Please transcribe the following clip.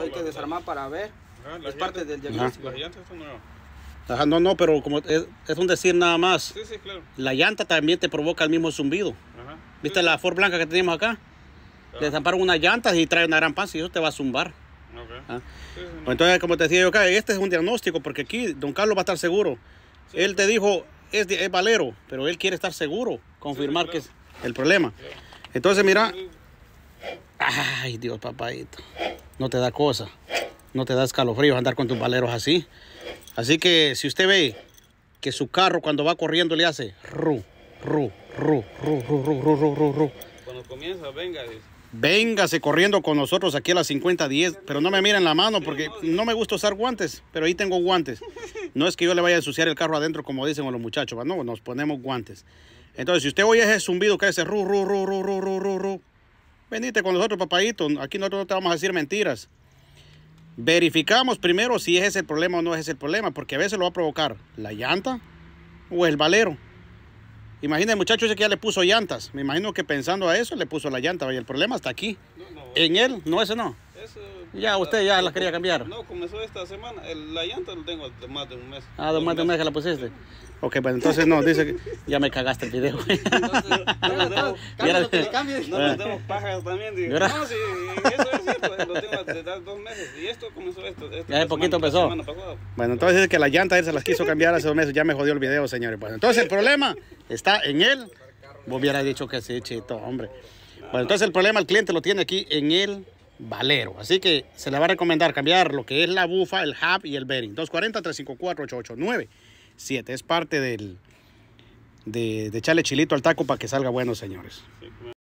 hay que desarmar para ver. es parte del diagnóstico. Ajá, no, no, pero como es, un decir nada más. Sí, sí, claro. La llanta también te provoca el mismo zumbido. ¿Viste la Ford blanca que tenemos acá? Ah. Te una unas llantas y trae una gran panza y eso te va a zumbar. Ah. Pues entonces, como te decía yo este es un diagnóstico porque aquí don Carlos va a estar seguro. él te dijo, es, valero, pero él quiere estar seguro, confirmar que es el problema. Entonces, mira. Ay, Dios, papadito no te da cosa, no te da escalofríos andar con tus baleros así. Así que si usted ve que su carro cuando va corriendo le hace ru, ru, ru, ru, ru, ru, ru, ru, ru, Cuando comienza, venga, Véngase corriendo con nosotros aquí a las 50-10, pero no me miren la mano porque no me gusta usar guantes, pero ahí tengo guantes. No es que yo le vaya a ensuciar el carro adentro como dicen los muchachos, no, nos ponemos guantes. Entonces, si usted oye ese zumbido que hace ru, ru, ru, ru, ru, ru, ru, venite con nosotros, papayito. aquí nosotros no te vamos a decir mentiras. Verificamos primero si ese es el problema o no es ese el problema, porque a veces lo va a provocar la llanta o el valero. Imagina el muchacho ese que ya le puso llantas. Me imagino que pensando a eso le puso la llanta. Y el problema está aquí. en él, no ese no. Eso... Ya, usted ya las quería cambiar. No, comenzó esta semana. la llanta la tengo de más de un mes. Ah, de más de un mes que la pusiste. Sí. Ok, bueno, pues entonces no, dice que ya me cagaste el video. Entonces, no nos demos eh. pajas también. no, sí, eso es cierto, eh, lo tengo hace dos meses. Y esto comenzó esto. semana. ya poquito empezó. Bueno, entonces es que la llanta él se las quiso cambiar hace dos meses. Ya me jodió el video, señores. Pues entonces el problema está en él. Vos hubieras dicho que se eche todo, hombre. Bueno, pues entonces el problema el cliente lo tiene aquí en él. Valero. Así que se le va a recomendar cambiar lo que es la bufa, el hub y el bearing. 240-354-889-7. Es parte del, de, de echarle chilito al taco para que salga bueno, señores.